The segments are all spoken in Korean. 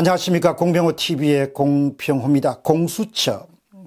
안녕하십니까. 공병호TV의 공평호입니다. 공수처,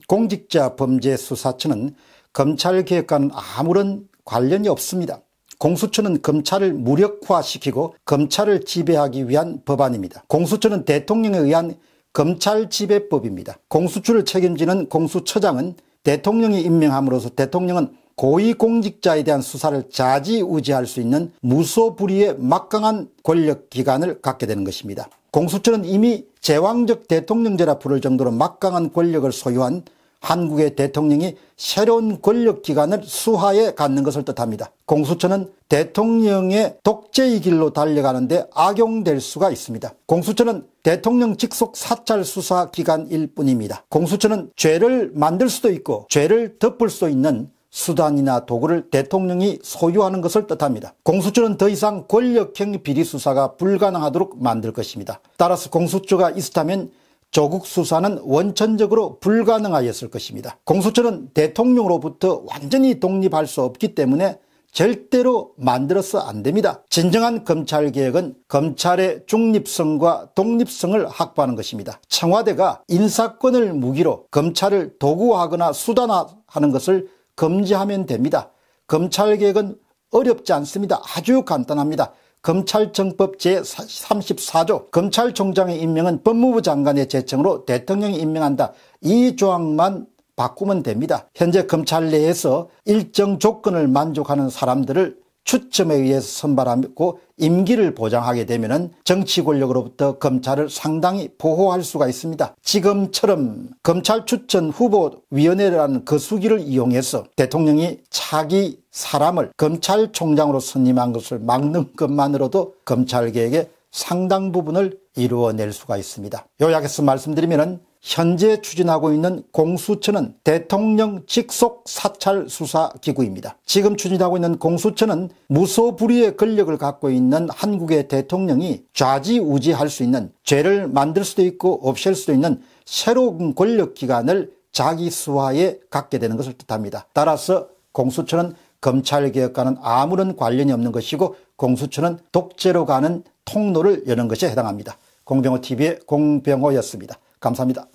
공직자 범죄 수사처는 검찰개혁과는 아무런 관련이 없습니다. 공수처는 검찰을 무력화시키고 검찰을 지배하기 위한 법안입니다. 공수처는 대통령에 의한 검찰지배법입니다. 공수처를 책임지는 공수처장은 대통령이 임명함으로써 대통령은 고위공직자에 대한 수사를 자지우지할 수 있는 무소불위의 막강한 권력기관을 갖게 되는 것입니다. 공수처는 이미 제왕적 대통령제라 부를 정도로 막강한 권력을 소유한 한국의 대통령이 새로운 권력기관을 수하에 갖는 것을 뜻합니다. 공수처는 대통령의 독재의 길로 달려가는데 악용될 수가 있습니다. 공수처는 대통령 직속 사찰 수사기관일 뿐입니다. 공수처는 죄를 만들 수도 있고 죄를 덮을 수 있는 수단이나 도구를 대통령이 소유하는 것을 뜻합니다. 공수처는 더 이상 권력형 비리 수사가 불가능하도록 만들 것입니다. 따라서 공수처가 있었다면 조국 수사는 원천적으로 불가능하였을 것입니다. 공수처는 대통령으로부터 완전히 독립할 수 없기 때문에 절대로 만들어서 안 됩니다. 진정한 검찰개혁은 검찰의 중립성과 독립성을 확보하는 것입니다. 청와대가 인사권을 무기로 검찰을 도구화하거나 수단화하는 것을 검지하면 됩니다. 검찰개혁은 어렵지 않습니다. 아주 간단합니다. 검찰청법 제34조 검찰총장의 임명은 법무부 장관의 제청으로 대통령이 임명한다. 이 조항만 바꾸면 됩니다. 현재 검찰 내에서 일정 조건을 만족하는 사람들을 추첨에 의해서 선발하고 임기를 보장하게 되면 정치 권력으로부터 검찰을 상당히 보호할 수가 있습니다. 지금처럼 검찰 추천 후보 위원회라는 그 수기를 이용해서 대통령이 차기 사람을 검찰총장으로 선임한 것을 막는 것만으로도 검찰개혁에 상당 부분을 이루어낼 수가 있습니다. 요약해서 말씀드리면 현재 추진하고 있는 공수처는 대통령 직속 사찰 수사 기구입니다. 지금 추진하고 있는 공수처는 무소불위의 권력을 갖고 있는 한국의 대통령이 좌지우지할 수 있는 죄를 만들 수도 있고 없앨 수도 있는 새로운 권력 기관을 자기 수하에 갖게 되는 것을 뜻합니다. 따라서 공수처는 검찰개혁과는 아무런 관련이 없는 것이고 공수처는 독재로 가는 통로를 여는 것에 해당합니다. 공병호TV의 공병호였습니다. 감사합니다.